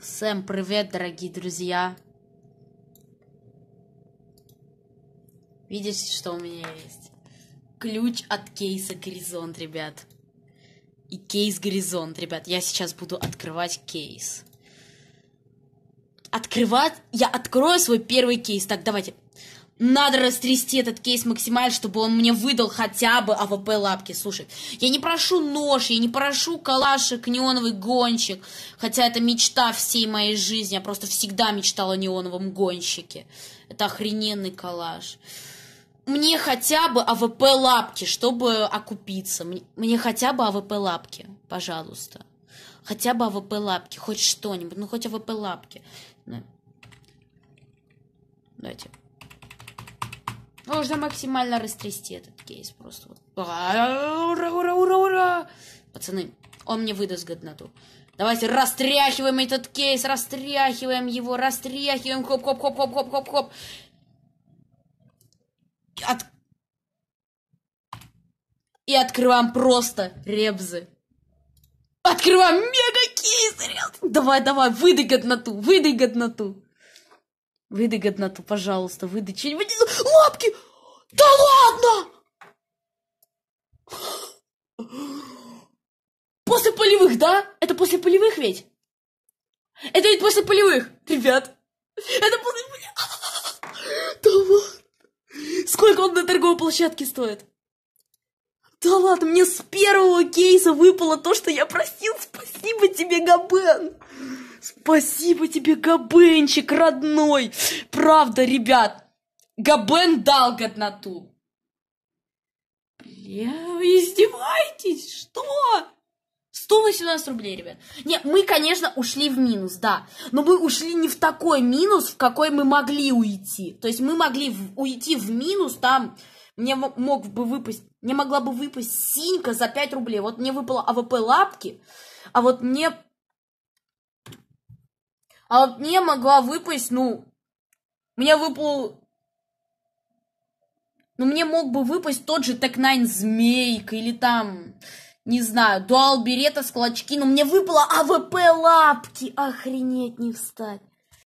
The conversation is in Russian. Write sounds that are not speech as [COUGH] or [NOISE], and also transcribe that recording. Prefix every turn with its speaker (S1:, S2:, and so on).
S1: Всем привет, дорогие друзья! Видите, что у меня есть? Ключ от кейса Горизонт, ребят. И кейс Горизонт, ребят. Я сейчас буду открывать кейс. Открывать? Я открою свой первый кейс. Так, давайте надо растрясти этот кейс максимально, чтобы он мне выдал хотя бы АВП лапки. Слушай, я не прошу нож, я не прошу калашек, неоновый гонщик, хотя это мечта всей моей жизни. Я просто всегда мечтала о неоновом гонщике. Это охрененный калаш. Мне хотя бы АВП лапки, чтобы окупиться. Мне хотя бы АВП лапки, пожалуйста. Хотя бы АВП лапки, хоть что-нибудь, ну хоть АВП лапки. Ну. Давайте ну, нужно максимально растрясти этот кейс. Просто вот. А, ура, ура, ура, ура! Пацаны, он мне выдаст годноту. Давайте растряхиваем этот кейс, растряхиваем его, растряхиваем. Хоп, хоп, хоп, хоп, хоп, хоп, хоп. От... И открываем просто ребзы. Открываем мега кейс, ребзы. Давай, давай, выдай годноту, выдай годноту. Выдай годноту, пожалуйста, выдай что-нибудь. Лапки! Да ладно! После полевых, да? Это после полевых ведь? Это ведь после полевых, ребят. Это после [LAUGHS] Да ладно. Сколько он на торговой площадке стоит? Да ладно, мне с первого кейса выпало то, что я просил. Спасибо тебе, Габен. Спасибо тебе, Габенчик, родной. Правда, ребят. Габен дал годноту. Бля, вы издеваетесь? Что? 118 рублей, ребят. Не, мы, конечно, ушли в минус, да. Но мы ушли не в такой минус, в какой мы могли уйти. То есть мы могли в, уйти в минус, там мне мог бы выпасть, мне могла бы выпасть синька за 5 рублей. Вот мне выпало АВП лапки, а вот мне... А вот мне могла выпасть, ну, мне выпал но ну, мне мог бы выпасть тот же Текнайн Змейк или там, не знаю, Дуал Берета с но мне выпало АВП лапки, охренеть не встать.